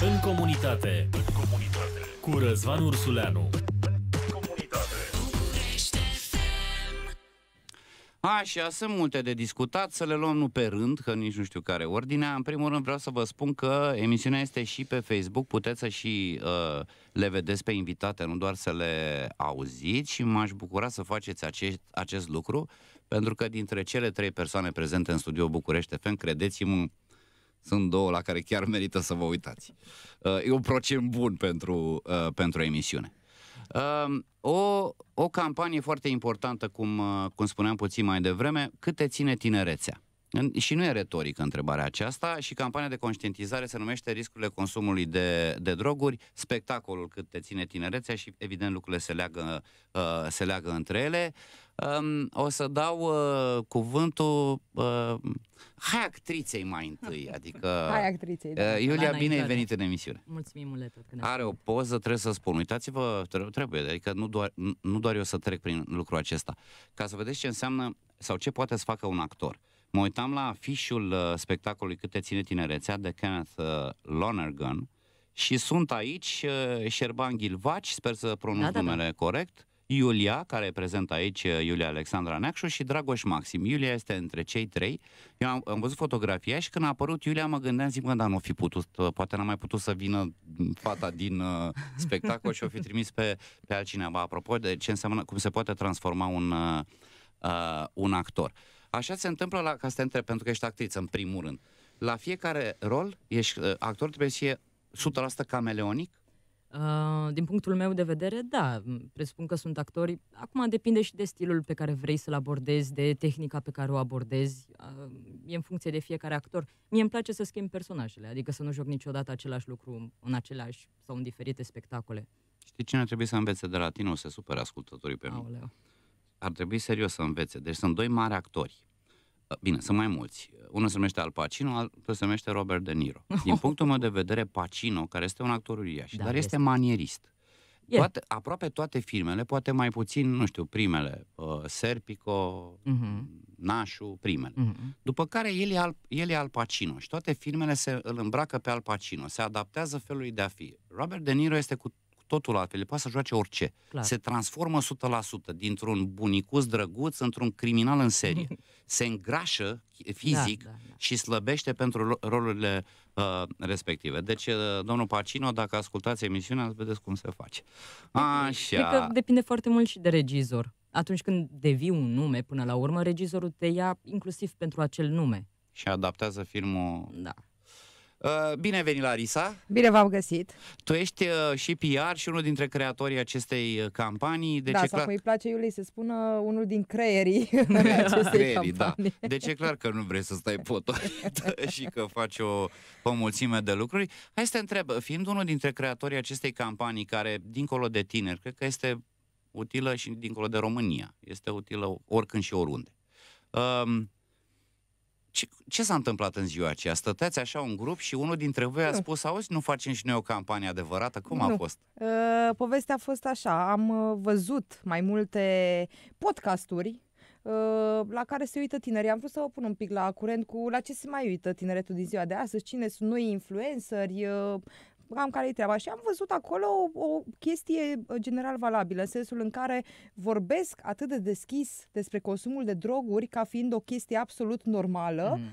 În comunitate. În comunitate. Cu Răzvan Ursuleanu. Așa, sunt multe de discutat, să le luăm nu pe rând, că nici nu știu care ordinea. În primul rând vreau să vă spun că emisiunea este și pe Facebook, puteți să și uh, le vedeți pe invitate, nu doar să le auziți și m-aș bucura să faceți acest, acest lucru, pentru că dintre cele trei persoane prezente în studio București FM, credeți-mă, sunt două la care chiar merită să vă uitați. Uh, e un procent bun pentru, uh, pentru emisiune. Uh, o, o campanie foarte importantă, cum, uh, cum spuneam puțin mai devreme, cât te ține tinerețea? În, și nu e retorică întrebarea aceasta și campania de conștientizare se numește Riscurile consumului de, de droguri, spectacolul cât te ține tinerețea și evident lucrurile se leagă, uh, se leagă între ele. Um, o să dau uh, cuvântul uh, hai actriței mai întâi, adică hai actriței, da. uh, Iulia, Ana bine ai venit în emisiune. Mulțumim mult tot. Are o poză, trebuie să spun. Uitați-vă, trebuie, adică nu doar, nu doar eu să trec prin lucrul acesta. Ca să vedeți ce înseamnă sau ce poate să facă un actor. Mă uitam la afișul uh, spectacolului Câte ține tinerețea de Kenneth uh, Lonergan și sunt aici uh, Șerban Ghilvaci, sper să pronunț da, da, da. numele corect, Iulia, care prezent aici, Iulia Alexandra Neacșu și Dragoș Maxim. Iulia este între cei trei. Eu am, am văzut fotografia și când a apărut Iulia mă gândeam, zic, mă, dar nu fi putut, uh, poate n-a mai putut să vină fata din uh, spectacol și o fi trimis pe, pe altcineva. Apropo de ce înseamnă, cum se poate transforma un, uh, uh un actor. Așa se întâmplă la, ca să te întreb, pentru că ești actriță în primul rând. La fiecare rol, ești, uh, actor trebuie să fie 100% cameleonic? Ă, din punctul meu de vedere, da, presupun că sunt actori. Acum depinde și de stilul pe care vrei să-l abordezi, de tehnica pe care o abordezi. Uh, e în funcție de fiecare actor. Mie îmi place să schimb personajele, adică să nu joc niciodată același lucru în aceleași sau în diferite spectacole. Știi cine ar trebui să învețe de la tine? O să supere ascultătorii pe Aoleu. mine. Ar trebui serios să învețe. Deci sunt doi mari actori Ă, bine, sunt mai mulți. Unul se numește Al Pacino, altul se numește Robert De Niro. Din punctul meu de vedere, Pacino, care este un actor uriaș, da, dar este, este manierist. Yeah. Toate, aproape toate filmele, poate mai puțin, nu știu, primele, uh, Serpico, uh-huh. Mhm. Nașu, primele. Uh-huh. După care el e, al, el e Al Pacino și toate filmele se îl îmbracă pe Al Pacino, se adaptează felului de a fi. Robert De Niro este cu totul altfel, poate să joace orice. Clar. Se transformă 100% dintr-un bunicus drăguț într-un criminal în serie. Se îngrașă da, fizic da, da, da. și slăbește pentru rolurile uh, respective. Deci, uh, domnul Pacino, dacă ascultați emisiunea, vedeți cum se face. Așa. Cred că depinde foarte mult și de regizor. Atunci când devii un nume, până la urmă, regizorul te ia inclusiv pentru acel nume. Și adaptează filmul da. Uh, bine ai venit, Larisa! Bine v-am găsit! Tu ești uh, și PR și unul dintre creatorii acestei uh, campanii. De da, sau clar... îi place Iulie să spună unul din creierii acestei creierii, da. campanii. Da. Deci e clar că nu vrei să stai potorit și că faci o, o mulțime de lucruri. Hai să te întreb, fiind unul dintre creatorii acestei campanii, care, dincolo de tineri, cred că este utilă și dincolo de România, este utilă oricând și oriunde. Um, ce, ce s-a întâmplat în ziua aceea? Stăteați așa un grup și unul dintre voi a spus, auzi, nu facem și noi o campanie adevărată? Cum nu. a fost? Uh, povestea a fost așa, am uh, văzut mai multe podcasturi uh, la care se uită tinerii. Am vrut să vă pun un pic la curent cu la ce se mai uită tineretul din ziua de astăzi, cine sunt noi influenceri, uh, cam care e treaba. Și am văzut acolo o, o chestie uh, general valabilă, în sensul în care vorbesc atât de deschis despre consumul de droguri ca fiind o chestie absolut normală. Mm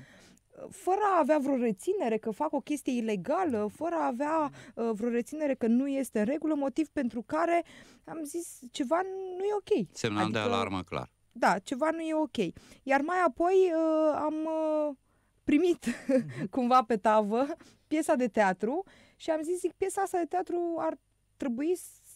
fără a avea vreo reținere că fac o chestie ilegală, fără a avea mhm. uh, vreo reținere că nu este în regulă, motiv pentru care am zis ceva nu e ok. Semnal adică, de alarmă, clar. Da, ceva nu e ok. Iar mai apoi uh, am uh, primit mhm. cumva pe tavă piesa de teatru uh, și am zis, zic, piesa asta de teatru ar trebui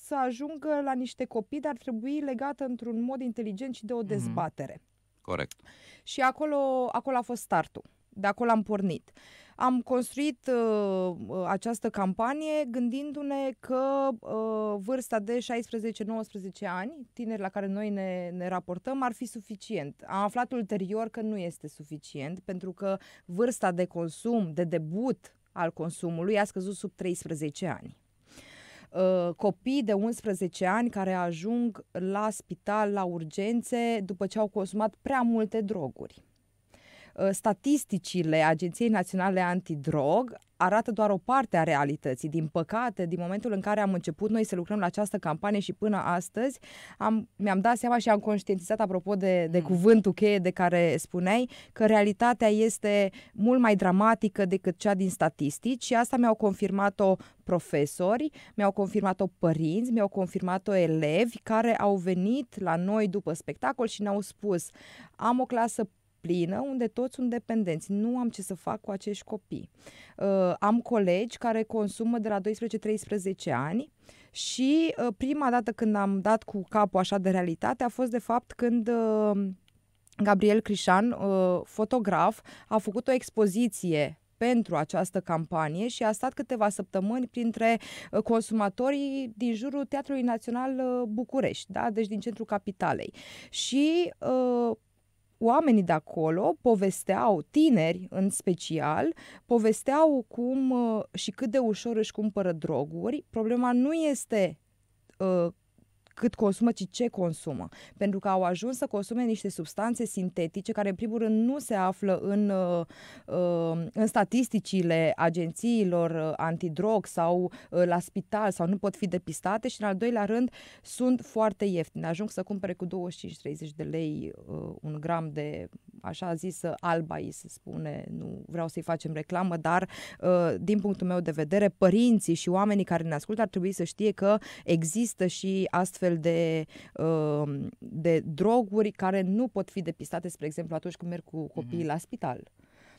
să ajungă la niște copii, dar ar trebui legată într-un mod inteligent și de o mhm. dezbatere. Mm-hmm. Corect. Și acolo, acolo a fost startul. De acolo am pornit. Am construit uh, uh această campanie gândindu-ne că uh, vârsta de 16-19 ani, tineri la care noi ne, ne raportăm, ar fi suficient. Am aflat ulterior că nu este suficient, pentru că vârsta de consum, de debut al consumului a scăzut sub 13 ani. Uh, copii de 11 ani care ajung la spital, la urgențe, după ce au consumat prea multe droguri uh, statisticile Agenției Naționale Antidrog arată doar o parte a realității. Din păcate, din momentul în care am început noi să lucrăm la această campanie și până astăzi, am, mi-am dat seama și am conștientizat, apropo de, de mm. cuvântul cheie de care spuneai, că realitatea este mult mai dramatică decât cea din statistici și asta mi-au confirmat-o profesori, mi-au confirmat-o părinți, mi-au confirmat-o elevi care au venit la noi după spectacol și ne-au spus am o clasă plină unde toți sunt dependenți. Nu am ce să fac cu acești copii. Uh, am colegi care consumă de la 12-13 ani și uh, prima dată când am dat cu capul așa de realitate a fost de fapt când uh, Gabriel Crișan, uh, fotograf, a făcut o expoziție pentru această campanie și a stat câteva săptămâni printre uh, consumatorii din jurul Teatrului Național uh, București, da? deci din centrul capitalei. Și uh, oamenii de acolo povesteau, tineri în special, povesteau cum uh, și cât de ușor își cumpără droguri. Problema nu este uh, cât consumă, ci ce consumă. Pentru că au ajuns să consume niște substanțe sintetice care, în primul rând, nu se află în, uh, uh, în statisticile agențiilor uh, antidrog sau la spital sau nu pot fi depistate și, în al doilea rând, sunt foarte ieftine. Ajung să cumpere cu 25-30 de lei un gram de așa zis alba, îi se spune, nu vreau să-i facem reclamă, dar din punctul meu de vedere, părinții și oamenii care ne ascultă ar trebui să știe că există și astfel astfel de, um, de droguri care nu pot fi depistate, spre exemplu, atunci când merg cu mhm. copiii mm-hmm. la spital.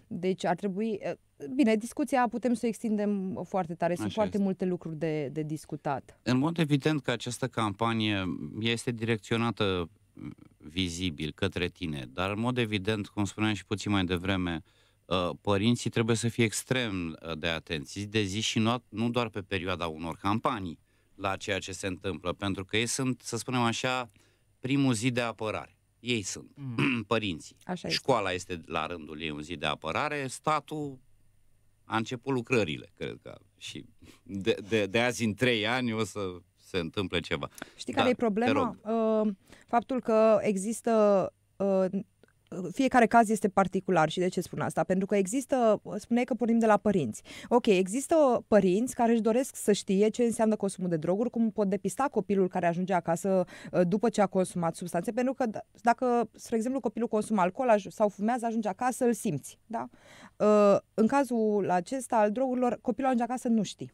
Deci ar trebui... Uh, bine, discuția putem să o extindem foarte tare. Sunt Așa foarte este. multe lucruri de, de discutat. În mod evident că această campanie este direcționată mm, vizibil către tine, dar în mod evident, cum spuneam și puțin mai devreme, uh, părinții trebuie să fie extrem uh, de atenți de zi și nu, nu doar pe perioada unor campanii la ceea ce se întâmplă, pentru că ei sunt, să spunem așa, primul zi de apărare. Ei sunt, mm. părinții. Așa Școala este. este la rândul ei un zi de apărare, statul a început lucrările, cred că. Și de, de, de azi în trei ani o să se întâmple ceva. Știi Dar, care da, e problema? Uh, faptul că există uh, fiecare caz este particular și de ce spun asta? Pentru că există, spuneai că pornim de la părinți. Ok, există părinți care își doresc să știe ce înseamnă consumul de droguri, cum pot depista copilul care ajunge acasă uh, după ce a consumat substanțe, pentru că dacă, spre exemplu, copilul consumă alcool sau fumează, ajunge acasă, îl simți. Da? Uh, în cazul acesta al drogurilor, copilul ajunge acasă, nu știi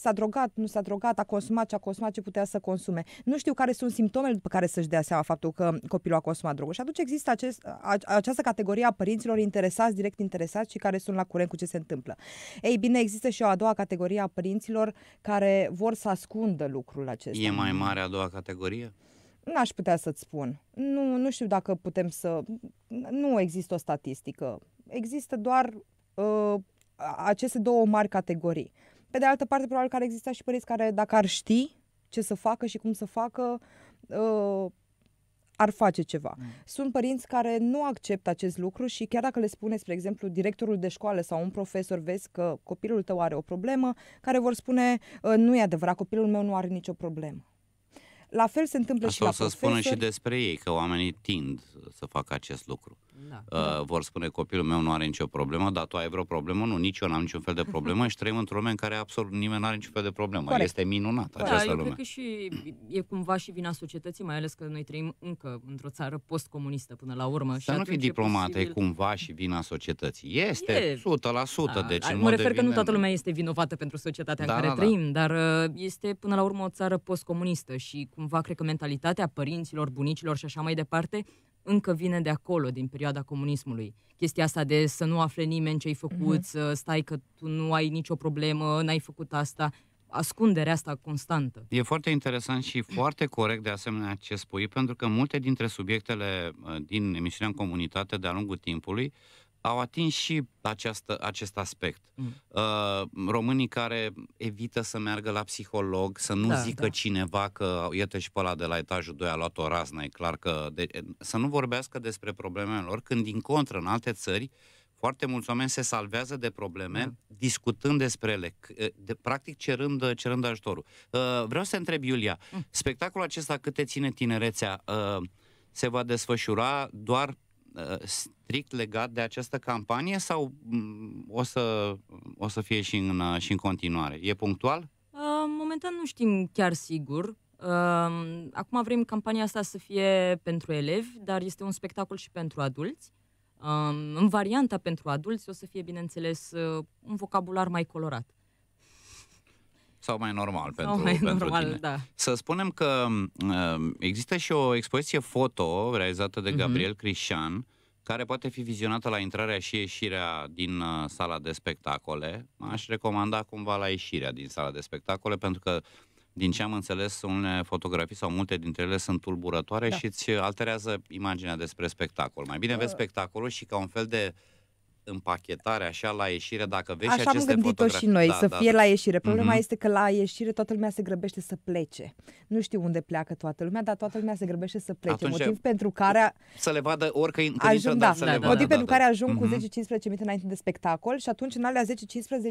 s-a drogat, nu s-a drogat, a consumat ce a consumat, ce putea să consume. Nu știu care sunt simptomele după care să-și dea seama faptul că copilul a consumat droguri. Și atunci există acest, această categorie a părinților interesați, direct interesați și care sunt la curent cu ce se întâmplă. Ei bine, există și o a doua categorie a părinților care vor să ascundă lucrul acesta. E mai mare a doua categorie? N-aș putea să-ți spun. Nu, nu știu dacă putem să... Nu există o statistică. Există doar uh, aceste două mari categorii. Pe de altă parte, probabil că ar exista și părinți care, dacă ar ști ce să facă și cum să facă, uh, ar face ceva. Mm. Sunt părinți care nu acceptă acest lucru și chiar dacă le spune, spre exemplu, directorul de școală sau un profesor, vezi că copilul tău are o problemă, care vor spune, uh, nu e adevărat, copilul meu nu are nicio problemă. La fel se întâmplă Asta și la o să profesori. spună și despre ei, că oamenii tind să facă acest lucru. Da, Uh, Vor spune copilul meu nu are nicio problemă, dar tu ai vreo problemă? Nu, nici eu n-am niciun fel de mhm. problemă și trăim într-o lume în care absolut nimeni nu are niciun fel de problemă. Corect. Este minunat da, această eu lume. Cred că și e cumva și vina societății, mai ales că noi trăim încă într-o țară postcomunistă până la urmă. Să nu fi diplomat, e, posibil... e cumva și vina societății. Este e... 100%. Da, deci da, mă refer că nu toată lumea este vinovată pentru societatea da, în care da, da. trăim, da. dar uh, este până la urmă o țară postcomunistă și cumva cred că mentalitatea părinților, bunicilor și așa mai departe încă vine de acolo, din perioada comunismului. Chestia asta de să nu afle nimeni ce ai făcut, mm-hmm. să stai că tu nu ai nicio problemă, n-ai făcut asta, ascunderea asta constantă. E foarte interesant și foarte corect de asemenea ce spui, pentru că multe dintre subiectele uh, din emisiunea în comunitate de-a lungul timpului au atins și această, acest aspect. Mm. Uh, românii care evită să meargă la psiholog, să nu da, zică da. cineva că, iată și pe ăla de la etajul 2 a luat o raznă, e clar că... De, să nu vorbească despre problemele lor, când din contră, în alte țări, foarte mulți oameni se salvează de probleme mm. discutând despre ele, de, practic cerând, cerând ajutorul. Uh, vreau să întreb, Iulia, mm. spectacolul acesta câte ține tinerețea... Uh, se va desfășura doar Uh, strict legat de această campanie sau mm, o să, o să fie și în, uh, și în continuare? E punctual? Uh, momentan nu știm chiar sigur. Acum vrem campania asta să fie pentru elevi, dar este un spectacol și pentru adulți. În varianta pentru adulți o să fie, bineînțeles, un vocabular mai colorat. Sau mai normal sau pentru, mai pentru normal, tine. Da. Să spunem că uh, există și o expoziție foto realizată de mhm. Gabriel mm-hmm. Crișan, care poate fi vizionată la intrarea și ieșirea din uh, sala de spectacole. Aș recomanda cumva la ieșirea din sala de spectacole, pentru că din ce am înțeles, unele fotografii sau multe dintre ele sunt tulburătoare da. și îți alterează imaginea despre spectacol. Mai bine vezi uh. spectacolul și ca un fel de uh, împachetare așa la ieșire, dacă vezi așa și aceste am gândit-o fotografii. și noi, da, să da, fie da. la ieșire. Problema mm-hmm. este că la ieșire toată lumea se grăbește să plece. Nu știu unde pleacă toată lumea, dar toată lumea se grăbește să plece. Atunci, motiv pentru care... Să le vadă oricând ajung, intră, da. da, da, să da, le vadă. Motiv da, pentru da, care da. ajung da. cu 10-15 mhm. minute înainte de spectacol și atunci în alea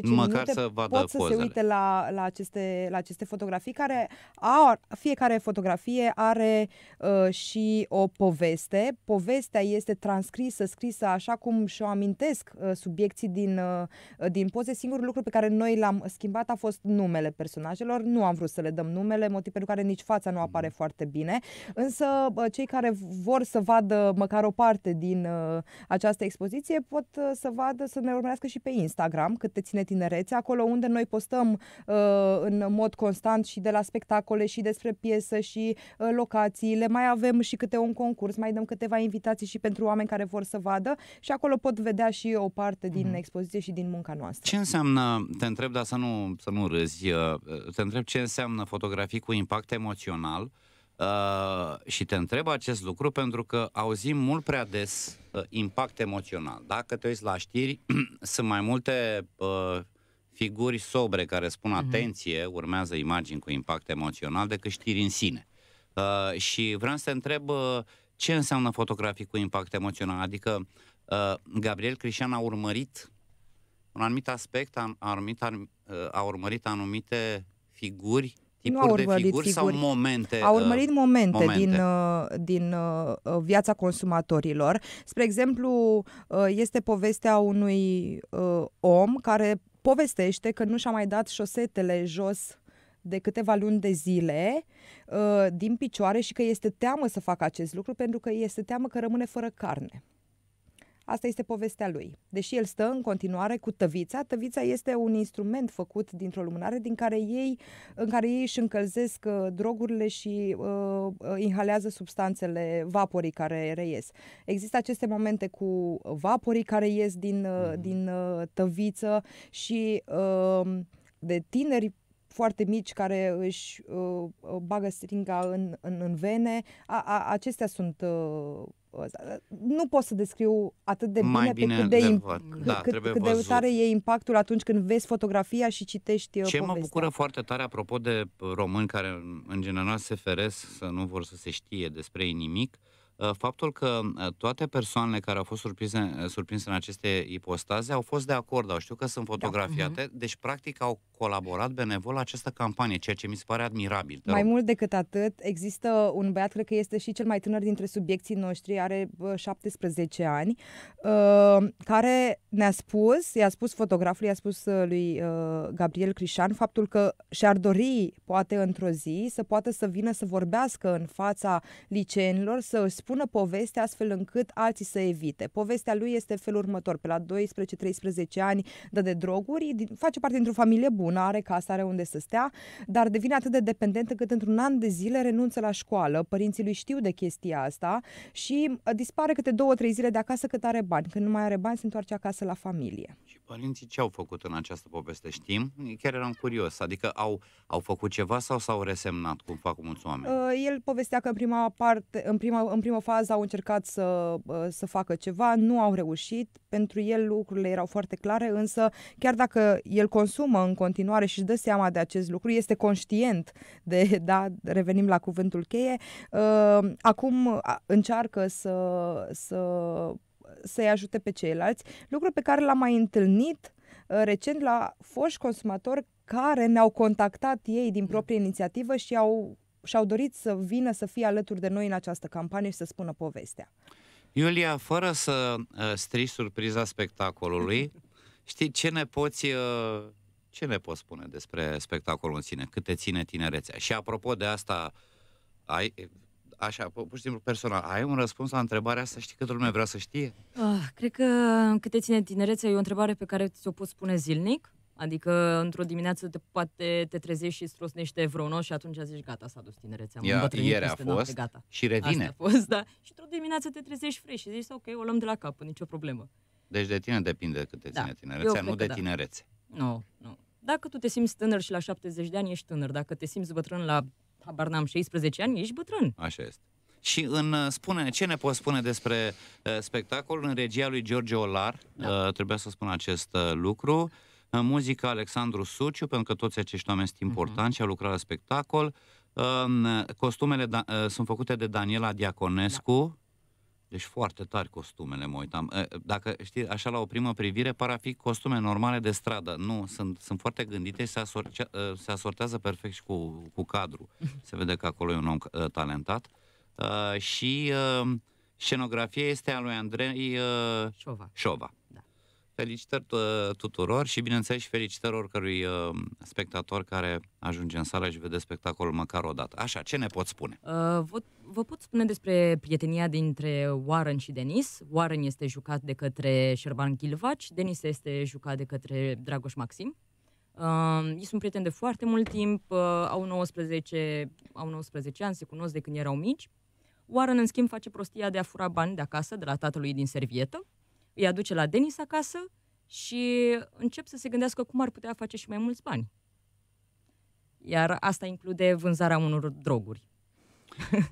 10-15 minute să vadă pot să pozele. se uite la, la, aceste, la aceste fotografii care au, fiecare fotografie are uh, și o poveste. Povestea este transcrisă, scrisă așa cum și-o amintesc urmăresc uh, subiecții din, uh, din poze. Singurul lucru pe care noi l-am schimbat a fost numele personajelor. Nu am vrut să le dăm numele, motiv pentru care nici fața nu mhm. apare foarte bine. Însă uh, cei care vor să vadă măcar o parte din uh, această expoziție pot uh, să vadă, să ne urmărească și pe Instagram, cât te ține tinerețe, acolo unde noi postăm uh, în mod constant și de la spectacole și despre piesă și uh, locațiile. Mai avem și câte un concurs, mai dăm câteva invitații și pentru oameni care vor să vadă și acolo pot vedea și și o parte din mm. expoziție și din munca noastră. Ce înseamnă, te întreb, dar să nu, să nu râzi, uh, uh, te întreb ce înseamnă fotografii cu impact emoțional Uh, și te întreb acest lucru pentru că auzim mult prea des uh, impact emoțional. Dacă te uiți la știri, sunt mai multe uh, figuri sobre care spun mm-hmm. atenție, urmează imagini cu impact emoțional, decât știri în sine. Uh, și vreau să te întreb uh, ce înseamnă fotografii cu impact emoțional, adică uh, Uh, Gabriel Crișan a urmărit un anumit aspect, a, a, urmărit, a urmărit anumite figuri tipuri nu a urmărit de figuri, figuri sau momente? A urmărit momente, uh, momente. din, uh, din uh, viața consumatorilor. Spre exemplu, este povestea unui om care povestește că nu și-a mai dat șosetele jos de câteva luni de zile din picioare și că este teamă să facă acest lucru pentru că este teamă că rămâne fără carne. Asta este povestea lui. Deși el stă în continuare cu tăvița, tăvița este un instrument făcut dintr-o lumânare din care ei, în care ei își încălzesc uh, drogurile și uh, uh, inhalează substanțele, vaporii care reies. Există aceste momente cu vaporii care ies din, mm. din uh, tăviță și... Uh, de tineri foarte mici care își uh, uh, bagă stringa în, în, în vene. A, a, acestea sunt... Uh, nu pot să descriu atât de bine, Mai bine pe cât de, imp- da, cât, cât de tare e impactul atunci când vezi fotografia și citești uh, Ce povestea. mă bucură foarte tare, apropo de români care în general se feresc să nu vor să se știe despre ei nimic, uh, faptul că toate persoanele care au fost surprinse, surprinse în aceste ipostaze au fost de acord, au știu că sunt da. fotografiate, da. deci practic au colaborat benevol la această campanie, ceea ce mi se pare admirabil. Mai mult decât atât, există un băiat, cred că este și cel mai tânăr dintre subiecții noștri, are 17 ani, uh, care ne-a spus, i-a spus fotograful, i-a spus uh, lui uh, Gabriel Crișan faptul că și-ar dori, poate într-o zi, să poată să vină să vorbească în fața liceenilor, să își spună povestea astfel încât alții să evite. Povestea lui este felul următor, pe la 12-13 ani dă de droguri, face parte dintr-o familie bună, una, are casă, are unde să stea, dar devine atât de dependentă cât într-un an de zile renunță la școală. Părinții lui știu de chestia asta și uh, dispare câte două, trei zile de acasă cât are bani. Când nu mai are bani, se întoarce acasă la familie. Și părinții ce au făcut în această poveste? Știm? Chiar eram curios. Adică au, au făcut ceva sau s-au resemnat, cum fac mulți oameni? Uh, el povestea că în prima, parte, în prima, în prima fază au încercat să, uh, să facă ceva, nu au reușit. Pentru el lucrurile erau foarte clare, însă chiar dacă el consumă în continuare și își dă seama de acest lucru, este conștient de, da, revenim la cuvântul cheie, uh, acum încearcă să, să să-i ajute pe ceilalți, lucru pe care l-am mai întâlnit uh, recent la foști consumatori care ne-au contactat ei din proprie inițiativă și au, și-au dorit să vină să fie alături de noi în această campanie și să spună povestea. Iulia, fără să uh, strici surpriza spectacolului, știi ce ne poți uh, ce ne poți spune despre spectacolul în sine, cât te ține tinerețea? Și apropo de asta, ai, așa, pur și simplu personal, ai un răspuns la întrebarea asta? Știi câtă lume vrea să știe? Uh, cred că câte ține tinerețe e o întrebare pe care ți-o poți spune zilnic. Adică într-o dimineață te, poate te trezești și strosnește vreo și atunci zici gata, s-a dus tinerețea. Ia, ieri a fost noapte, gata. și revine. Asta a fost, da. Și într-o dimineață te trezești fresh și zici ok, o luăm de la cap, nicio problemă. Deci de tine depinde cât te da. ține tinerețea, nu de da. tinerețe. Nu, no, nu. No. Dacă tu te simți tânăr și la 70 de ani ești tânăr, dacă te simți bătrân la habar n-am, 16 ani, ești bătrân. Așa este. Și în uh, spune ce ne poți spune despre uh, spectacol în regia lui George Olar, da. uh, trebuia să spun acest uh, lucru, În uh, muzica Alexandru Suciu, pentru că toți acești oameni sunt mhm. importanți uh-huh. și au lucrat la spectacol, uh, costumele da- uh, sunt făcute de Daniela Diaconescu, da deci foarte tari costumele, mă uitam. Dacă știi, așa la o primă privire, par a fi costume normale de stradă. Nu, sunt, sunt foarte gândite și se, asorcea, se asortează perfect și cu, cu cadru. Se vede că acolo e un om talentat. Uh, și uh, scenografia este a lui Andrei uh, Șova. Șova felicitări tuturor și, bineînțeles, și felicitări oricărui uh, spectator care ajunge în sală și vede spectacolul măcar o dată. Așa, ce ne pot spune? Uh, vă, vă pot spune despre prietenia dintre Warren și Denis. Warren este jucat de către Șerban Ghilvaci, Denis este jucat de către Dragoș Maxim. Uh, ei sunt prieteni de foarte mult timp, uh, au, 19, au 19 ani, se cunosc de când erau mici. Warren, în schimb, face prostia de a fura bani de acasă, de la tatălui din servietă, îi aduce la Denis acasă și încep să se gândească cum ar putea face și mai mulți bani. Iar asta include vânzarea unor droguri.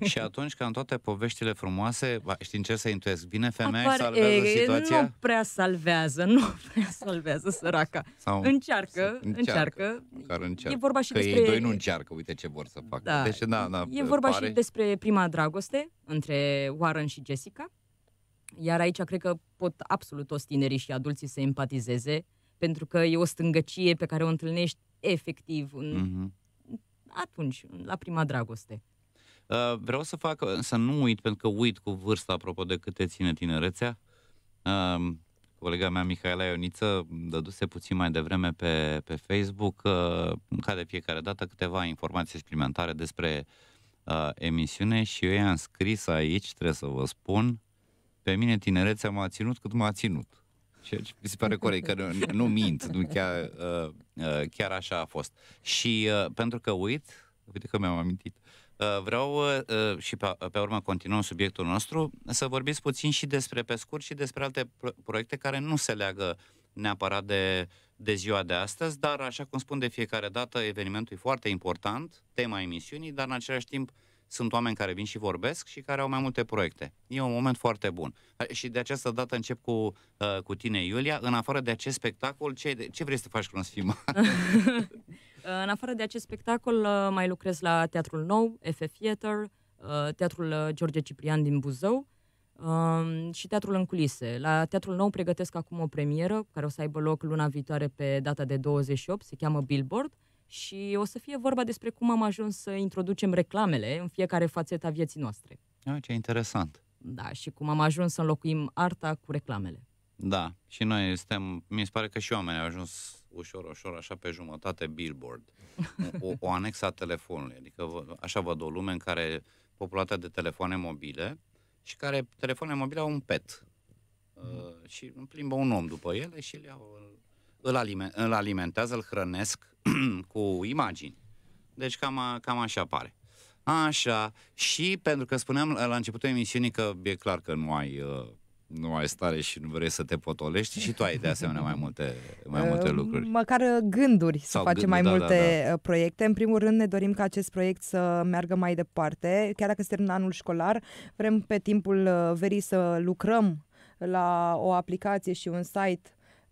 și atunci, ca în toate poveștile frumoase, știi ce să intuiesc? Bine, femeia Apar, salvează e, situația? Nu prea salvează, nu prea salvează săraca. Sau încearcă, încearcă. încearcă. încearcă. E vorba și că despre... ei doi nu încearcă, uite ce vor să facă. Da, deci, da, da, e vorba pare... și despre prima dragoste între Warren și Jessica. Iar aici cred că pot absolut toți tinerii și adulții să empatizeze, pentru că e o stângăcie pe care o întâlnești efectiv în, mm-hmm. atunci, la prima dragoste. Uh, vreau să fac, să nu uit, pentru că uit cu vârsta, apropo de câte ține tinerețea. Uh, colega mea, Mihaela Ioniță, dăduse puțin mai devreme pe, pe Facebook, uh, ca de fiecare dată, câteva informații suplimentare despre uh, emisiune și eu i-am scris aici, trebuie să vă spun, pe mine tinerețea m-a ținut cât m-a ținut. Ceea ce mi se pare corect, că nu, nu mint, nu chiar, uh, uh, chiar așa a fost. Și uh, pentru că uit, uite că mi-am amintit, uh, vreau uh, uh și pe, pe urmă continuăm subiectul nostru, să vorbiți puțin și despre pescuri și despre alte pro- proiecte care nu se leagă neapărat de, de ziua de astăzi, dar așa cum spun de fiecare dată, evenimentul e foarte important, tema emisiunii, dar în același timp uh, sunt oameni care vin și vorbesc și care au mai multe proiecte. E un moment foarte bun. Și de această dată încep cu, uh, cu tine, Iulia. În afară de acest spectacol, ce, ce vrei să faci când să fii În afară de acest spectacol, uh, mai lucrez la Teatrul Nou, FF Theater, uh, Teatrul uh, George Ciprian din Buzău um, și Teatrul în culise. La Teatrul Nou pregătesc acum o premieră care o să aibă loc luna viitoare pe data de 28, se cheamă Billboard. Uh, și o să fie vorba despre cum am ajuns să introducem reclamele în fiecare fațetă a vieții noastre. Ah, ce interesant! Da, și cum am ajuns să înlocuim arta cu reclamele. Da, și noi suntem, mi se pare că și oamenii au ajuns ușor, ușor, așa pe jumătate billboard, o, o anexă a telefonului, adică vă, așa văd o lume în care populată de telefoane mobile și care telefoane mobile au un pet, mm. Uh, și îmi plimbă un om după ele și le iau, îl, alime, îl alimentează, îl hrănesc cu imagini. Deci cam, cam așa pare. Așa, și pentru că spuneam la începutul emisiunii că e clar că nu ai, uh, nu ai stare și nu vrei să te potolești și tu ai de asemenea mai multe, mai multe uh, lucruri. Măcar uh, gânduri Sau să facem gânduri, mai da, da multe da, da. proiecte. În primul rând ne dorim ca acest proiect să meargă mai departe. Chiar dacă se termină anul școlar, vrem pe timpul verii să lucrăm la o aplicație și un site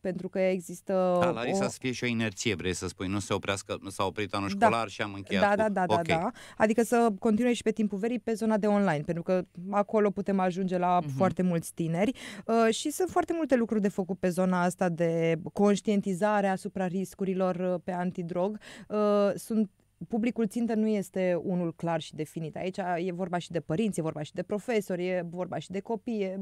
pentru că există... Da, Larisa, o... să fie și o inerție, vrei să spui, nu se oprească, nu s-a oprit anul da. școlar da. și am încheiat. Da, da, da, da, okay. da, da. Adică să continue și pe timpul verii pe zona de online, pentru că acolo putem ajunge la uh-huh. foarte mulți tineri uh, și sunt foarte multe lucruri de făcut pe zona asta de conștientizare asupra riscurilor uh, pe antidrog. Uh, sunt publicul țintă nu este unul clar și definit. Aici e vorba și de părinți, e vorba și de profesori, e vorba și de copii, e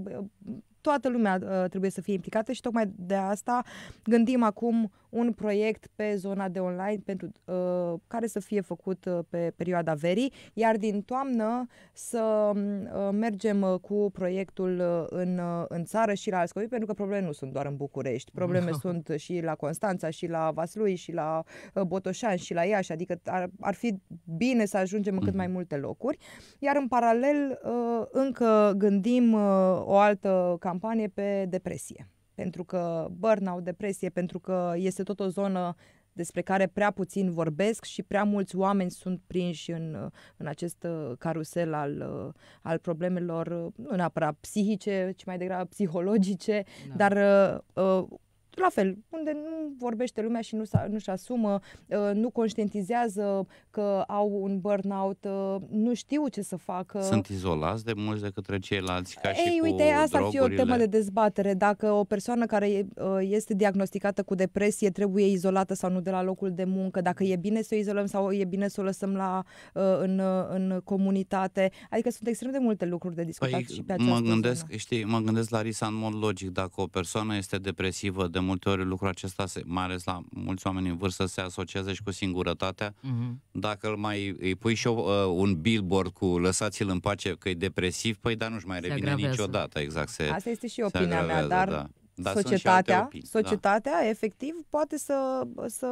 toată lumea uh, trebuie să fie implicată și tocmai de asta gândim acum un proiect pe zona de online pentru uh, care să fie făcut uh, pe perioada verii, iar din toamnă să mm, uh, mergem uh, cu proiectul uh, în, uh, în țară și la Alscovi, pentru că probleme nu sunt doar în București, probleme no. sunt și la Constanța, și la Vaslui, și la uh, Botoșan, și la Iași, adică ar, ar fi bine să ajungem în cât mhm. mai multe locuri, iar în paralel uh, încă gândim uh, o altă campanie campanie pe depresie. Pentru că burnout, depresie, pentru că este tot o zonă despre care prea puțin vorbesc și prea mulți oameni sunt prinși în, în acest uh, carusel al, uh, al problemelor, uh, nu neapărat psihice, ci mai degrabă psihologice, da. dar la fel, unde nu vorbește lumea și nu, nu-și asumă, ă, nu conștientizează că au un burnout, ă, nu știu ce să facă. Sunt izolați de mulți de către ceilalți ca Ei, și uite, asta drogurile. ar fi o temă de dezbatere. Dacă o persoană care ă, este diagnosticată cu depresie trebuie izolată sau nu de la locul de muncă, dacă e bine să o izolăm sau e bine să o lăsăm la, în, în comunitate. Adică sunt extrem de multe lucruri de discutat păi, și pe această mă gândesc, zonă. știi, mă gândesc, Larisa, în mod logic, dacă o persoană este depresivă de multe ori lucrul acesta, se, mai ales la mulți oameni în vârstă, se asociază și cu singurătatea. Uh-huh. Dacă îl mai îi pui și eu, uh, un billboard cu lăsați-l în pace că e depresiv, păi dar nu-și mai se revine agravează. niciodată. Exact, se, Asta este și opinia mea, dar da. dar societatea, opinii, da. societatea da. efectiv poate să, să,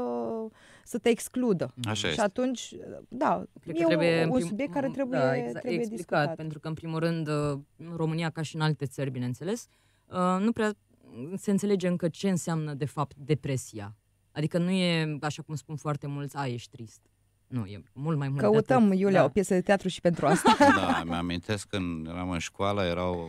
să te excludă. Așa și este. atunci, da, Cred e trebuie, un subiect prim... care mm, trebuie, da, exact, trebuie explicat, discutat. Pentru că, în primul rând, uh, România, ca și în alte țări, bineînțeles, uh, nu prea se înțelege încă ce înseamnă, de fapt, depresia. Adică nu e, așa cum spun foarte mulți, a, ești trist. Nu, e mult mai mult Căutăm, de Iulia, da. o piesă de teatru și pentru asta. Da, mi-amintesc când eram în școală, era o,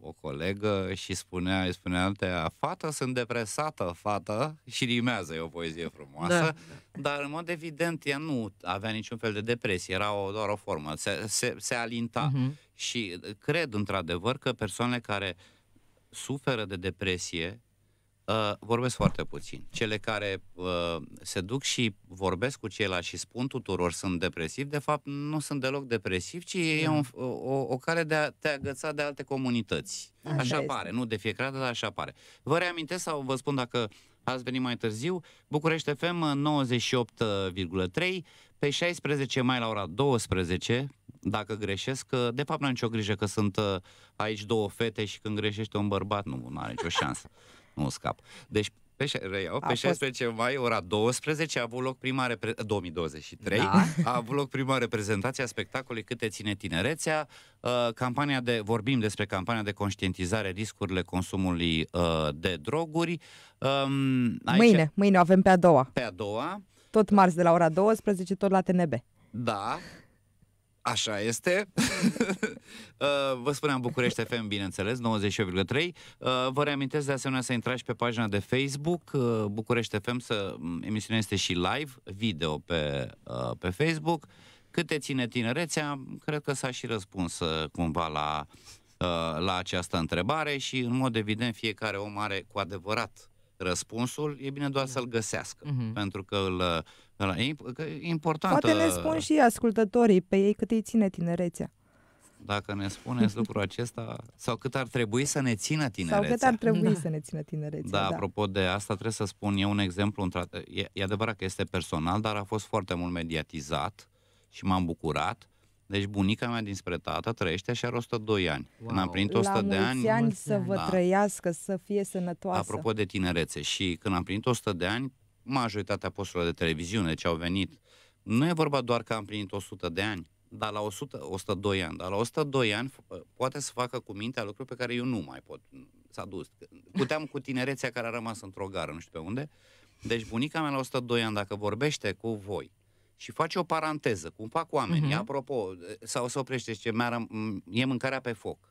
o colegă și spunea, îi spunea altea, fată, sunt depresată, fată, și rimează, e o poezie frumoasă, da. dar în mod evident ea nu avea niciun fel de depresie, era o, doar o formă, se, se, se alinta. Uh-huh. Și cred într-adevăr că persoanele care uh, suferă de depresie uh, vorbesc foarte puțin. Cele care uh, se duc și vorbesc cu ceilalți și spun tuturor sunt depresivi. de fapt nu sunt deloc depresivi ci e da. un, o, o cale de a te agăța de alte comunități. Așa, așa pare, nu de fiecare dată, dar așa pare. Vă reamintesc sau vă spun dacă ați venit mai târziu, București FM 98,3 uh, uh, pe 16 mai la ora 12 dacă greșesc, că de fapt nu am nicio grijă că sunt uh, aici două fete și când greșește un bărbat, nu, nu are nicio șansă, nu scap. Deci pe, reiau, pe 16 fost... mai, ora 12, a avut loc prima repre... 2023, da. a avut loc prima reprezentație a spectacolului Câte ține tinerețea, uh, campania de, vorbim despre campania de conștientizare riscurile consumului uh, de droguri. Um, aici... Mâine, mâine avem pe a doua. Pe a doua. Tot marți de la ora 12, tot la TNB. Da, Așa este. Uh, vă spuneam București FM, bineînțeles, 98,3. Uh, vă reamintesc de asemenea să intrați pe pagina de Facebook uh, București FM, să mm, emisiunea este și live, video pe, pe Facebook. Câte ține tinerețea? Cred că s-a și răspuns cumva la, la această întrebare și, în mod evident, fiecare om are cu adevărat răspunsul. E bine doar da. să-l găsească, Uh-huh. pentru că îl da, e importantă... Poate ne spun și ascultătorii pe ei cât îi ține tinerețea. Dacă ne spuneți lucrul acesta, sau cât ar trebui să ne țină tinerețea. Sau cât ar trebui da. să ne țină tinerețea. Da, da, apropo de asta, trebuie să spun eu un exemplu. E, e adevărat că este personal, dar a fost foarte mult mediatizat și m-am bucurat. Deci bunica mea dinspre tată trăiește și are 102 ani. Wow. Când am primit 100 de ani... ani să vă da. trăiască, să fie sănătoasă. Apropo de tinerețe și când am primit 100 de ani, majoritatea posturilor de televiziune ce au venit, nu e vorba doar că am primit 100 de ani, dar la 100, 102 ani, dar la 102 ani ă, poate să facă cu mintea lucruri pe care eu nu mai pot, s-a dus. Puteam cu tinerețea care a rămas într-o gară, nu știu pe unde. Deci bunica mea la 102 ani, dacă vorbește cu voi și face o paranteză, cum fac oamenii, uh-huh. apropo, ă, sau se oprește ce e mâncarea pe foc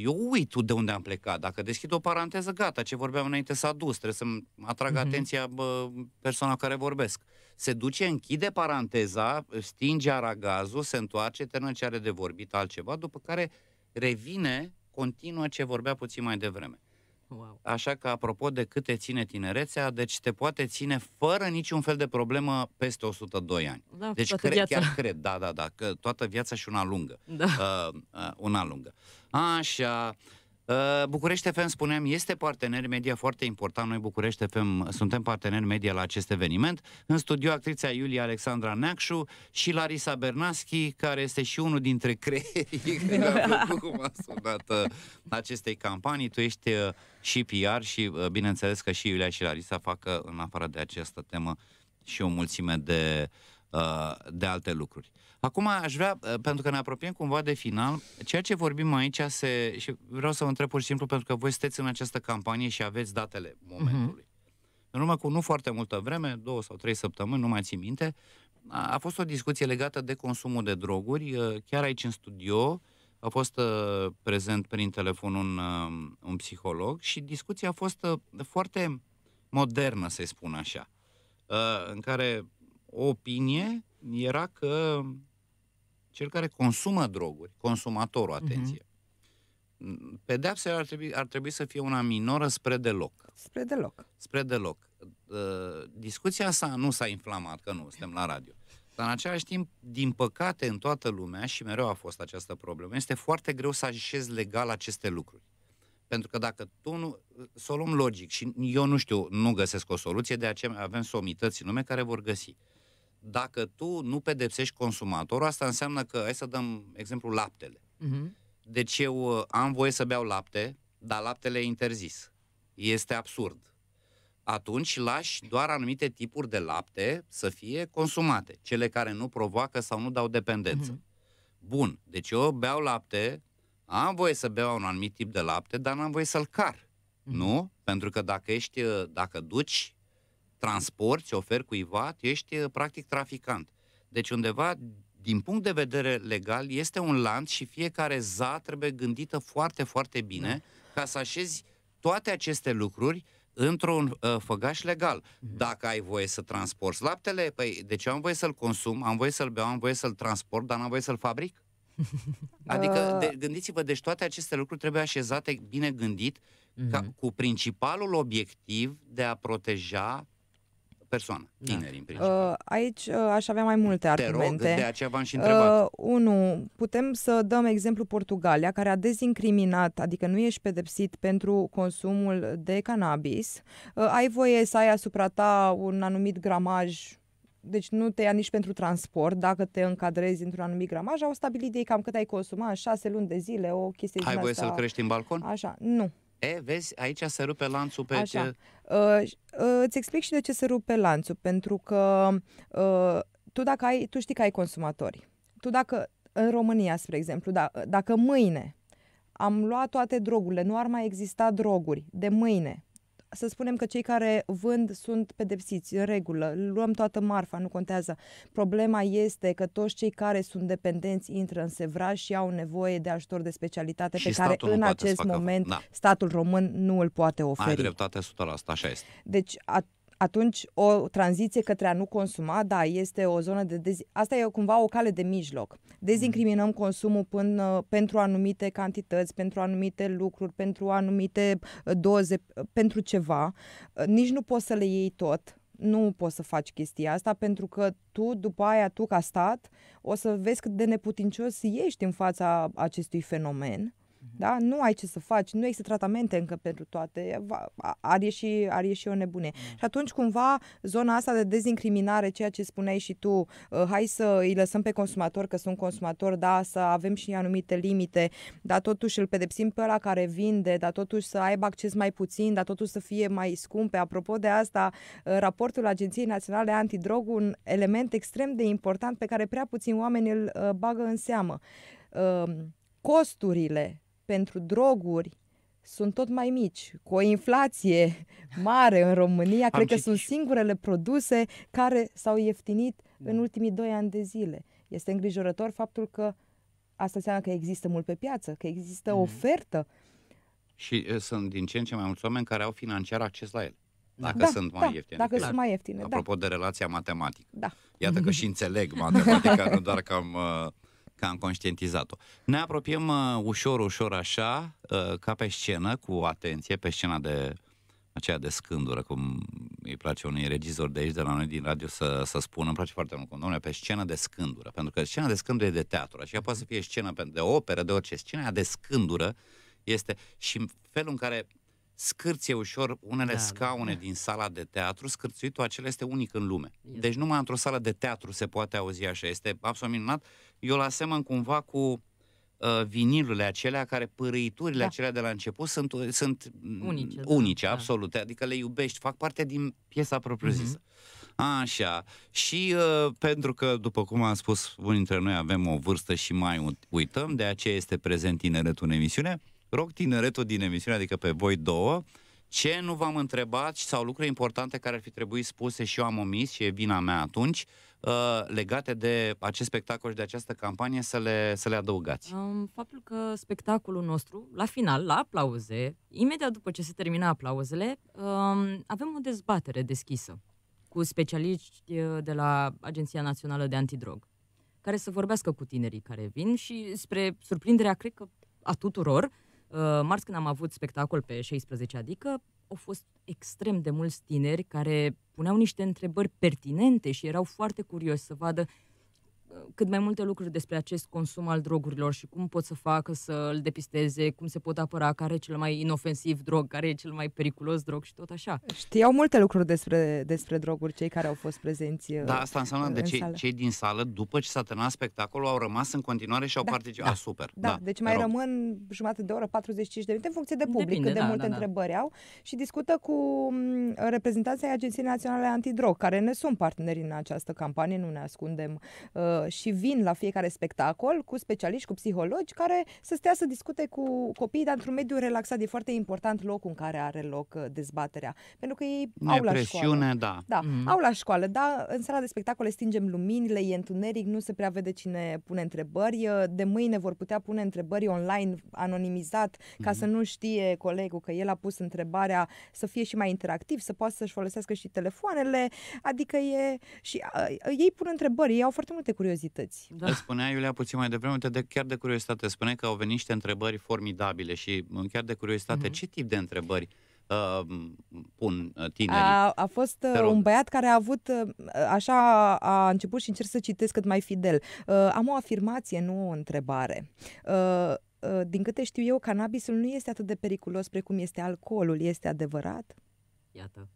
eu uit de unde am plecat. Dacă deschid o paranteză, gata, ce vorbeam înainte s-a dus, trebuie să-mi atrag mm-hmm. atenția bă, persoana care vorbesc. Se duce, închide paranteza, stinge aragazul, se întoarce, termină ce are de vorbit altceva, după care revine, continuă ce vorbea puțin mai devreme. Așa că, apropo de cât te ține tinerețea, deci te poate ține fără niciun fel de problemă peste 102 ani. Da, deci cre- viața. chiar cred, da, da, da, că toată viața și una lungă. Da. Uh, uh, una lungă. Așa. Uh, București FM, spuneam, este partener media foarte important. Noi București FM suntem parteneri media la acest eveniment. În studio actrița Iulia Alexandra Neacșu și Larisa Bernaschi, care este și unul dintre creierii care a cum a sunat uh, acestei campanii. Tu ești uh, și PR și bineînțeles că și Iulia și Larisa facă în afară de această temă și o mulțime de, de alte lucruri. Acum aș vrea, ă, pentru că ne apropiem cumva de final, ceea ce vorbim aici se, și vreau să vă întreb pur și simplu pentru că voi sunteți în această campanie și aveți datele momentului. Mm-hmm. În urmă cu nu foarte multă vreme, două sau trei săptămâni, nu mai țin minte, a, a fost o discuție legată de consumul de droguri, ă, chiar aici în studio, a fost uh, prezent prin telefon un, uh, un psiholog și discuția a fost uh, foarte modernă, să-i spun așa, în care o opinie era că cel care consumă droguri, consumatorul, mhm. atenție, uh-huh. Pedeapsa ar trebui, ar trebui să fie una minoră spre deloc. Spre deloc. Spre deloc. Uh, discuția asta nu s-a inflamat, că nu, suntem la radio. Dar în același timp, din păcate, în toată lumea, și mereu a fost această problemă, este foarte greu să așezi legal aceste lucruri. Pentru că dacă tu nu, să o luăm logic, și eu nu știu, nu găsesc o soluție, de aceea avem somități în lume care vor găsi. Uh, dacă tu nu pedepsești consumatorul, asta înseamnă că, hai să dăm exemplu, laptele. Uh-huh. Deci eu uh, am voie să beau lapte, dar laptele e interzis. Este absurd. Atunci lași doar anumite tipuri de lapte să fie consumate, cele care nu provoacă sau nu dau dependență. Uh-huh. Bun, deci eu beau lapte, am voie să beau un anumit tip de lapte, dar n-am voie să-l car. Uh-huh. Nu? Pentru că dacă ești, uh, dacă duci transporti, oferi cuiva, ești uh, practic traficant. Deci undeva, din punct de vedere legal, este un lanț și fiecare za trebuie gândită foarte, foarte bine da. ca să așezi toate aceste lucruri într-un uh, făgaș legal. Mhm. Dacă ai voie să transporti laptele, păi, deci am voie să-l consum, am voie să-l beau, am voie să-l transport, dar n-am voie să-l fabric? Adică, da. de, gândiți-vă, deci toate aceste lucruri trebuie așezate bine gândit, ca, mhm. cu principalul obiectiv de a proteja persoană, da. tineri în principal. Uh, aici uh, aș avea mai multe argumente. Te rog, de aceea v-am și întrebat. Uh, unu, putem să dăm exemplu Portugalia, care a dezincriminat, adică nu ești pedepsit pentru consumul de cannabis. Uh, ai voie să ai asupra ta un anumit gramaj deci nu te ia nici pentru transport, dacă te încadrezi într-un anumit gramaj, au stabilit ei cam cât ai consumat în șase luni de zile, o chestie Ai din voie să-l crești în balcon? Așa, nu. E, vezi, aici se rupe lanțul pe... Așa. Ce... Uh, uh, îți explic și de ce se rupe lanțul, pentru că uh, tu, dacă ai, tu știi că ai consumatori. Tu dacă, în România, spre exemplu, da, dacă mâine am luat toate drogurile, nu ar mai exista droguri de mâine, să spunem că cei care vând sunt pedepsiți, în regulă, luăm toată marfa, nu contează. Problema este că toți cei care sunt dependenți intră în sevra și au nevoie de ajutor de specialitate și pe care în acest moment da. statul român nu îl poate oferi. Ai dreptate 100%, așa este. Deci, atunci o tranziție către a nu consuma, da, este o zonă de... dez... Asta e cumva o cale de mijloc. Dezincriminăm mm. consumul până, pentru anumite cantități, pentru anumite lucruri, pentru anumite uh, doze, uh, pentru ceva. Uh, nici nu poți să le iei tot, nu poți să faci chestia asta pentru că tu, după aia, tu ca stat, o să vezi cât de neputincios ești în fața acestui fenomen da? Nu ai ce să faci, nu există tratamente încă pentru toate, ar ieși, ar ieși o nebune. Mm. Și atunci, cumva, zona asta de dezincriminare, ceea ce spuneai și tu, ă, hai să îi lăsăm pe consumator că sunt consumator, da, să avem și anumite limite, dar totuși îl pedepsim pe ăla care vinde, dar totuși să aibă acces mai puțin, dar totuși să fie mai scumpe. Apropo de asta, ă, raportul Agenției Naționale Antidrog, un element extrem de important pe care prea puțin oameni îl ă, bagă în seamă. costurile pentru droguri sunt tot mai mici, cu o inflație mare în România. Am cred citit. că sunt singurele produse care s-au ieftinit da. în ultimii doi ani de zile. Este îngrijorător faptul că asta înseamnă că există mult pe piață, că există mm. ofertă. Și sunt din ce în ce mai mulți oameni care au financiar acces la el. Da. Dacă da, sunt da, mai da, ieftine. Dacă sunt mai ieftine, da. Apropo da. de relația matematică. Da. Iată că și înțeleg matematica, nu doar că am uh, că am conștientizat-o. Ne apropiem uh, ușor, ușor așa, uh, ca pe scenă, cu atenție, pe scena de aceea de scândură, cum îi place unui regizor de aici, de la noi din radio, să, să spună, îmi place foarte mult, domnule, pe scenă de scândură, pentru că scena de scândură e de teatru, așa poate să fie scenă de operă, de orice, scena de scândură este și felul în care scârție ușor unele da, scaune da. din sala de teatru, scârțuitul acela este unic în lume. Yes. Deci numai într-o sală de teatru se poate auzi așa, este absolut minunat. Eu la asemăn cumva cu uh, vinilurile acelea care pârâiturile da. acelea de la început sunt, uh, sunt unice, da. unice da. absolut, adică le iubești, fac parte din piesa propriu-zisă. Mm-hmm. Așa. Și uh, pentru că, după cum am spus, unii dintre noi avem o vârstă și mai uităm, de aceea este prezent tineretul în emisiune, uh, rog tineretul din emisiune, adică pe voi două, ce nu v-am întrebat sau lucruri importante care ar fi trebuit spuse și eu am omis și e vina mea atunci, uh, legate de acest spectacol și de această campanie, să le, să le adăugați? Um, faptul că spectacolul nostru, la final, la aplauze, imediat după ce se termină aplauzele, um, avem o dezbatere deschisă cu specialiști uh, de la Agenția Națională de Antidrog, care să vorbească cu tinerii care vin și, spre surprinderea, cred că, a tuturor, uh, Marți când am avut spectacol pe 16, adică au fost extrem de mulți tineri care puneau niște întrebări pertinente și erau foarte curioși să vadă cât mai multe lucruri despre acest consum al drogurilor și cum pot să facă să îl depisteze, cum se pot apăra, care e cel mai inofensiv drog, care e cel mai periculos drog și tot așa. Știau multe lucruri despre, despre droguri cei care au fost prezenți uh, Da, asta înseamnă în de ce cei din sală, după ce s-a terminat spectacolul, au rămas în continuare și au da, participat. Da, ah, super. Da, da deci mai rog. rămân jumătate de oră, 45 de minute, în funcție de public, Depinde, cât de da, multe da, da. întrebări da. au și discută cu mm, reprezentanții Agenției Naționale Antidrog, care ne sunt parteneri în această campanie, nu ne ascundem uh, și vin la fiecare spectacol cu specialiști, cu psihologi care să stea să discute cu copiii, dar într-un mediu relaxat. E foarte important locul în care are loc uh, dezbaterea. Pentru că ei au la presiune, școală. da. da mm-hmm. Au la școală, da. da mhm. În sala de spectacole stingem luminile, e întuneric, nu se prea vede cine pune întrebări. Uh, de mâine vor putea pune întrebări online, anonimizat, ca mm-hmm. să nu știe colegul că el a pus întrebarea, să fie și mai interactiv, să poată să-și folosească și telefoanele. Adică e... Și uh, ei pun întrebări, ei au foarte multe curiozități curiozități. Da. Îți spunea Iulia puțin mai devreme, de, chiar de curiozitate, spune că au venit niște întrebări formidabile și chiar de curiozitate, mm-hmm. ce tip de întrebări? Uh, pun uh, tinerii. A, a fost uh, un băiat care a avut, uh, așa a, a început și încerc să citesc cât mai fidel. Uh, am o afirmație, nu o întrebare. Uh, uh, din câte știu eu, cannabisul nu este atât de periculos precum este alcoolul. Este adevărat? Iată.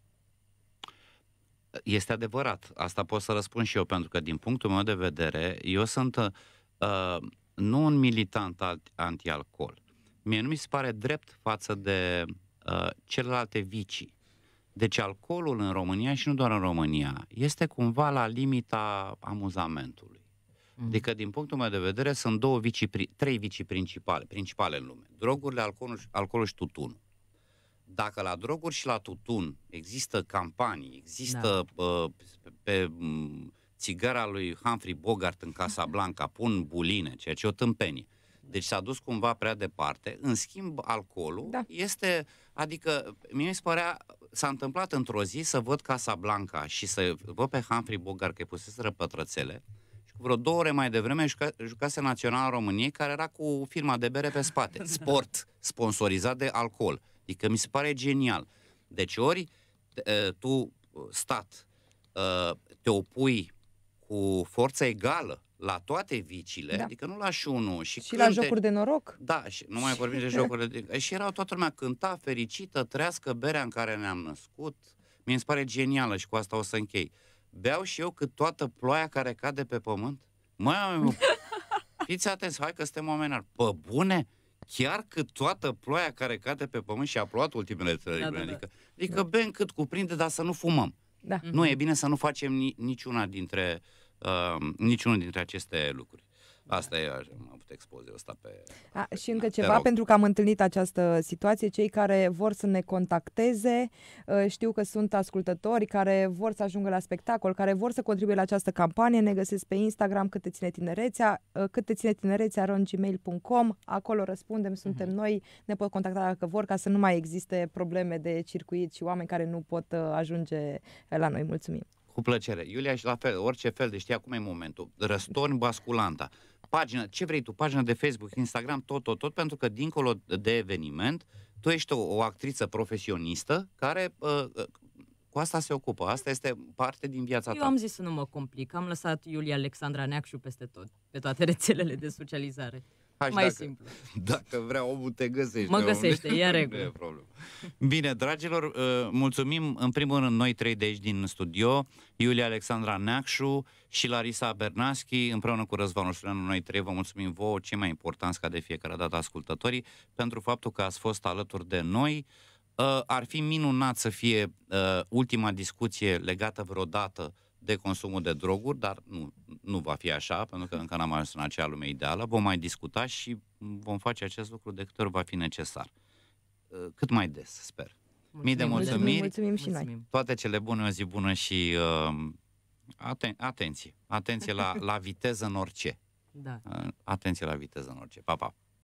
Este adevărat. Asta pot să răspund și eu, pentru că din punctul meu de vedere, eu sunt uh, nu un militant anti-alcool. Mie nu mi se pare drept față de uh, celelalte vicii. Deci alcoolul în România și nu doar în România este cumva la limita amuzamentului. Mm. Adică, din punctul meu de vedere, sunt două vicii, trei vicii principale, principale în lume. Drogurile, alcoolul, alcoolul și tutunul dacă la droguri și la tutun există campanii, există da. uh, pe, pe țigara lui Humphrey Bogart în Casa Blanca pun buline, ceea ce o tâmpenie. Deci s-a dus cumva prea departe. În schimb, alcoolul da. este, adică, mie mi se părea, s-a întâmplat într-o zi să văd Casa Blanca și să văd pe Humphrey Bogart că i puseseră pătrățele și vreo două ore mai devreme juca, jucase național României, care era cu firma de bere pe spate. Sport, sponsorizat de alcool. Adică mi se pare genial. Deci ori ă, tu, ă, stat, ă, te opui cu forță egală la toate vicile, da. adică nu la și unul. Și, și cânte, la jocuri de noroc. Da, și nu mai vorbim de jocurile de... Și era toată lumea cânta, fericită, trească berea în care ne-am născut. Mi se pare genială și cu asta o să închei. Beau și eu cât toată ploaia care cade pe pământ. Măi, fiți atenți, hai că suntem oameni Pă bune? chiar că toată ploaia care cade pe pământ și a plouat ultimele trei da, da, da. adică, adică da. bem cât cuprinde, dar să nu fumăm. Da. Nu, e mhm. bine să nu facem ni- niciuna dintre, uh, niciunul dintre aceste lucruri. Asta e, am avut expoziul ăsta pe... A, pe și încă ceva, pentru că am întâlnit această situație, cei care vor să ne contacteze, ă, știu că sunt ascultători care vor să ajungă la spectacol, care vor să contribuie la această campanie, ne găsesc pe Instagram cât te ține tinerețea, ă, cât te ține tinerețea rongmail.com, acolo răspundem, suntem mm-hmm. noi, ne pot contacta dacă vor ca să nu mai existe probleme de circuit și oameni care nu pot ă, ajunge la noi. Mulțumim! Cu plăcere. Iulia și la fel, orice fel de știi acum e momentul. Răstorn basculanta. Pagina. ce vrei tu, Pagina de Facebook, Instagram, tot, tot, tot, pentru că dincolo de eveniment, tu ești o, o actriță profesionistă care uh, uh cu asta se ocupă. Asta este parte din viața Eu ta. Eu am zis să nu mă complic. Am lăsat Iulia Alexandra Neacșu peste tot, pe toate rețelele de socializare. Hai, mai dacă, simplu. Dacă vrea omul, te găsește. Mă găsește, e regulă. Bine, dragilor, uh, mulțumim în primul rând noi trei de aici din studio, Iulia Alexandra Neacșu și Larisa Bernaschi, împreună cu Răzvanul Șuleanu, noi trei vă mulțumim vouă, ce mai important ca de fiecare dată ascultătorii, pentru faptul că ați fost alături de noi. Uh, ar fi minunat să fie uh, ultima discuție legată vreodată de consumul de droguri, dar nu, nu va fi așa, pentru că încă n-am ajuns în acea lume ideală. Vom mai discuta și vom face acest lucru de câte ori va fi necesar. Uh, cât mai des, sper. Mulțumim, Mii de mulțumiri. Mulțumim și mulțumim. noi. Toate cele bune, o zi bună și uh, aten- atenție. Atenție la, la viteză în orice. Da. Uh, atenție la viteză în orice. Pa, pa!